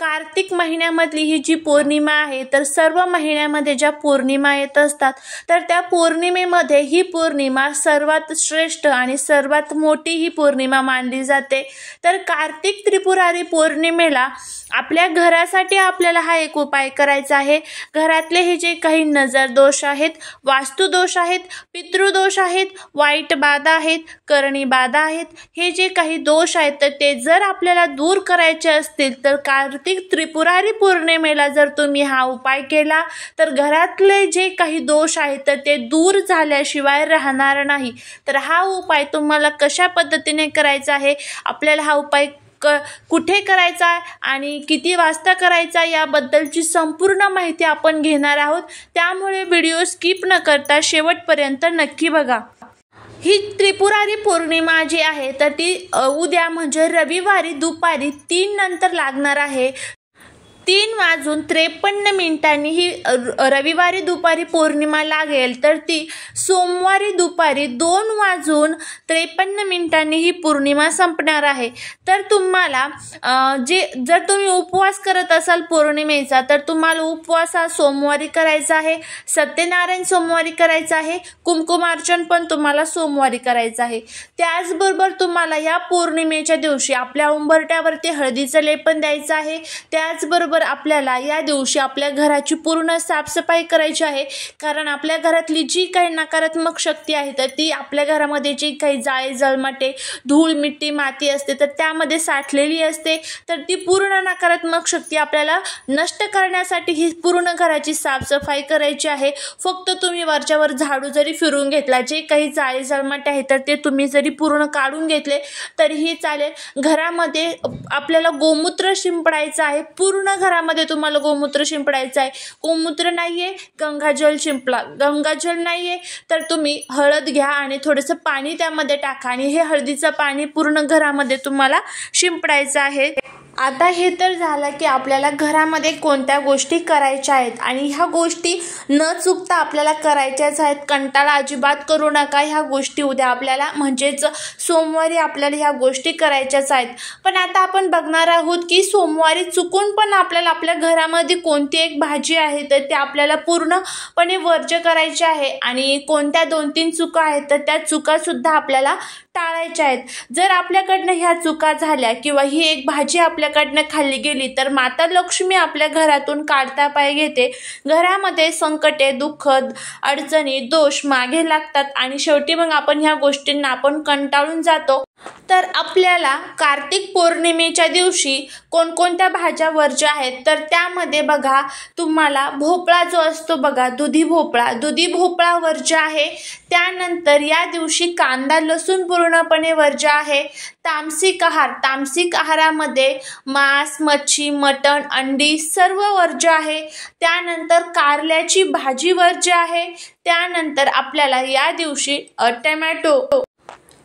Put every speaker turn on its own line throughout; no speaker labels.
कार्तिक महिन्यामधली ही जी पौर्णिमा आहे तर सर्व महिन्यामध्ये ज्या पौर्णिमा येत असतात तर त्या पौर्णिमेमध्ये ही पौर्णिमा सर्वात श्रेष्ठ आणि सर्वात मोठी ही पौर्णिमा मानली जाते तर कार्तिक त्रिपुरारी पौर्णिमेला आपल्या घरासाठी आपल्याला हा एक उपाय करायचा आहे घरातले हे जे काही नजर दोष आहेत वास्तुदोष आहेत पितृदोष आहेत वाईट बाधा आहेत करणी बाधा आहेत हे जे काही दोष आहेत तर ते जर आपल्याला दूर करायचे असतील तर कार्तिक प्रत्येक त्रिपुरारी पौर्णिमेला जर तुम्ही हा उपाय केला तर घरातले जे काही दोष आहेत तर ते दूर झाल्याशिवाय राहणार नाही तर हा उपाय तुम्हाला कशा पद्धतीने करायचा आहे आपल्याला हा उपाय क कुठे करायचा आणि किती वाजता करायचा याबद्दलची संपूर्ण माहिती आपण घेणार आहोत त्यामुळे व्हिडिओ स्किप न करता शेवटपर्यंत नक्की बघा ही त्रिपुरारी पौर्णिमा जी आहे तर ती उद्या म्हणजे रविवारी दुपारी तीन नंतर लागणार आहे तीन वाजून त्रेपन्न मिनिटांनी ही रविवारी दुपारी पौर्णिमा लागेल तर ती सोमवारी दुपारी दोन वाजून त्रेपन्न मिनिटांनी ही पौर्णिमा संपणार आहे तर तुम्हाला जे जर तुम्ही उपवास करत असाल पौर्णिमेचा तर तुम्हाला उपवास हा सोमवारी करायचा आहे सत्यनारायण सोमवारी करायचा आहे कुमकुमार्चन पण तुम्हाला सोमवारी करायचं आहे त्याचबरोबर तुम्हाला या पौर्णिमेच्या दिवशी आपल्या उंबरट्यावरती हळदीचं लेपन द्यायचं आहे त्याचबरोबर तर आपल्याला या दिवशी आपल्या घराची पूर्ण साफसफाई करायची आहे कारण आपल्या घरातली जी काही नकारात्मक शक्ती आहे तर ती आपल्या घरामध्ये जी काही जाळे जळमटे धूळ मिट्टी माती असते तर त्यामध्ये साठलेली असते तर ती पूर्ण नकारात्मक शक्ती आपल्याला नष्ट करण्यासाठी ही पूर्ण घराची साफसफाई करायची आहे फक्त तुम्ही वरच्यावर झाडू जरी फिरून घेतला जे काही जाळे जळमटे आहे तर ते तुम्ही जरी पूर्ण काढून घेतले तरीही चालेल घरामध्ये आपल्याला गोमूत्र शिंपडायचं आहे पूर्ण घरामध्ये तुम्हाला गोमूत्र शिंपडायचं आहे गोमूत्र नाहीये गंगाजल शिंपला गंगाजल नाहीये तर तुम्ही हळद घ्या आणि थोडंसं पाणी त्यामध्ये टाका आणि हे हळदीचं पाणी पूर्ण घरामध्ये तुम्हाला शिंपडायचं आहे आता हे तर झालं की आपल्याला घरामध्ये कोणत्या गोष्टी करायच्या आहेत आणि ह्या गोष्टी न चुकता आपल्याला करायच्याच आहेत कंटाळा अजिबात करू नका ह्या गोष्टी उद्या आपल्याला म्हणजेच सोमवारी आपल्याला ह्या गोष्टी करायच्याच आहेत पण आता आपण बघणार आहोत की सोमवारी चुकून पण आपल्याला आपल्या घरामध्ये कोणती एक भाजी आहे तर ती आपल्याला पूर्णपणे वर्ज करायची आहे आणि कोणत्या दोन तीन चुका आहेत तर त्या चुकासुद्धा आपल्याला टाळायच्या आहेत जर आपल्याकडनं ह्या चुका झाल्या किंवा ही एक भाजी आपल्याकडनं खाल्ली गेली तर माता लक्ष्मी आपल्या घरातून काढता पाय घेते घरामध्ये संकटे दुःख अडचणी दोष मागे लागतात आणि शेवटी मग आपण ह्या गोष्टींना आपण कंटाळून जातो तर आपल्याला कार्तिक पौर्णिमेच्या दिवशी कोणकोणत्या भाज्या वर्ज्या आहेत तर त्यामध्ये बघा तुम्हाला भोपळा जो असतो बघा दुधी भोपळा दुधी भोपळा वर्ज्य आहे त्यानंतर या दिवशी कांदा लसूण पूर्णपणे वर्ज्य आहे तामसिक आहार तामसिक आहारामध्ये मांस मच्छी मटण अंडी सर्व वर्ज्य आहे त्यानंतर कारल्याची भाजी वर्ज्य आहे त्यानंतर आपल्याला या दिवशी टमॅटो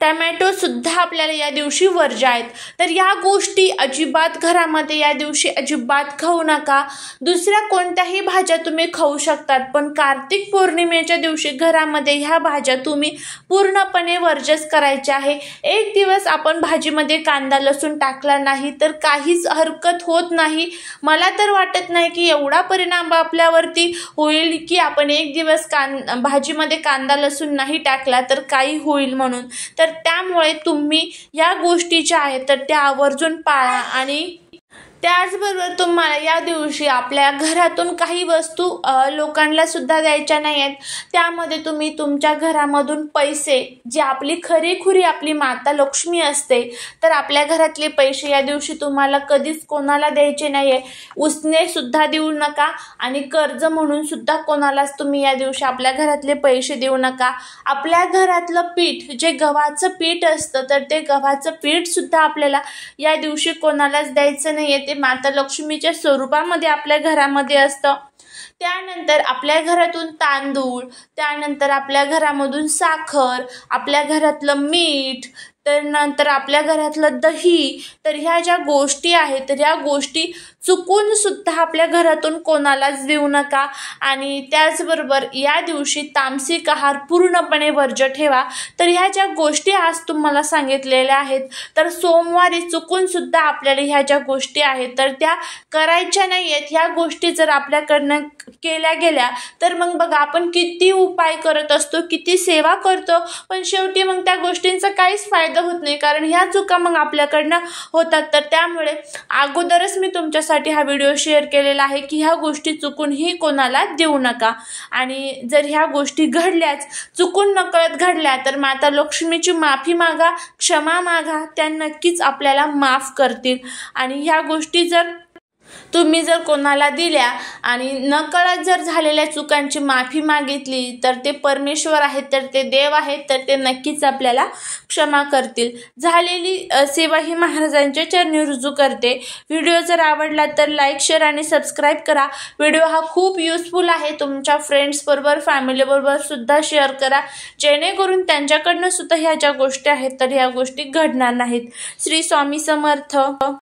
टमॅटोसुद्धा आपल्याला या दिवशी वर्जा आहेत तर या गोष्टी अजिबात घरामध्ये या दिवशी अजिबात खाऊ नका दुसऱ्या कोणत्याही भाज्या तुम्ही खाऊ शकतात पण कार्तिक पौर्णिमेच्या दिवशी घरामध्ये ह्या भाज्या तुम्ही पूर्णपणे वर्जस करायच्या आहे एक दिवस आपण भाजीमध्ये कांदा लसूण टाकला नाही तर काहीच हरकत होत नाही मला तर वाटत नाही की एवढा परिणाम आपल्यावरती होईल की आपण एक दिवस कां भाजीमध्ये कांदा लसूण नाही टाकला तर काही होईल म्हणून तर तर त्यामुळे तुम्ही या गोष्टी ज्या आहेत तर त्या आवर्जून पाळा आणि त्याचबरोबर तुम्हाला या दिवशी आपल्या घरातून काही वस्तू लोकांना सुद्धा द्यायच्या नाही आहेत त्यामध्ये तुम्ही तुमच्या घरामधून पैसे जे आपली खरीखुरी आपली माता लक्ष्मी असते तर आपल्या घरातले पैसे या दिवशी तुम्हाला कधीच कोणाला द्यायचे नाही आहे उसने सुद्धा देऊ नका आणि कर्ज म्हणून सुद्धा कोणालाच तुम्ही या दिवशी आपल्या घरातले पैसे देऊ नका आपल्या घरातलं पीठ जे गव्हाचं पीठ असतं तर ते गव्हाचं पीठ सुद्धा आपल्याला या दिवशी कोणालाच द्यायचं नाही आहे ते माता लक्ष्मीच्या स्वरूपामध्ये आपल्या घरामध्ये असतं त्यानंतर आपल्या घरातून तांदूळ त्यानंतर आपल्या घरामधून साखर आपल्या घरातलं मीठ तर नंतर आपल्या घरातलं दही तर ह्या ज्या गोष्टी आहेत तर ह्या गोष्टी चुकून सुद्धा आपल्या घरातून कोणालाच देऊ नका आणि त्याचबरोबर या दिवशी तामसिक आहार पूर्णपणे वर्ज ठेवा तर ह्या ज्या गोष्टी आज तुम्हाला सांगितलेल्या आहेत तर सोमवारी चुकून सुद्धा आपल्याला ह्या ज्या गोष्टी आहेत तर त्या करायच्या नाही आहेत ह्या गोष्टी जर आपल्याकडनं केल्या गेल्या तर मग बघा आपण किती उपाय करत असतो किती सेवा करतो पण शेवटी मग त्या गोष्टींचा काहीच फायदा फायदा होत नाही कारण ह्या चुका मग आपल्याकडनं होतात तर त्यामुळे अगोदरच मी तुमच्यासाठी हा व्हिडिओ शेअर केलेला आहे की ह्या गोष्टी चुकूनही कोणाला देऊ नका आणि जर ह्या गोष्टी घडल्याच चुकून नकळत घडल्या तर माता लक्ष्मीची माफी मागा क्षमा मागा त्या नक्कीच आपल्याला माफ करतील आणि ह्या गोष्टी जर तुम्ही जर कोणाला दिल्या आणि नकळत जर झालेल्या चुकांची माफी मागितली तर ते परमेश्वर आहेत तर ते देव आहेत तर ते नक्कीच आपल्याला क्षमा करतील झालेली सेवा ही महाराजांच्या चरणी रुजू करते व्हिडिओ जर आवडला तर लाईक शेअर आणि सबस्क्राईब करा व्हिडिओ हा खूप युजफुल आहे तुमच्या फ्रेंड्सबरोबर फॅमिलीबरोबर सुद्धा शेअर करा जेणेकरून त्यांच्याकडनं सुद्धा ह्या ज्या गोष्टी आहेत तर ह्या गोष्टी घडणार नाहीत श्री स्वामी समर्थ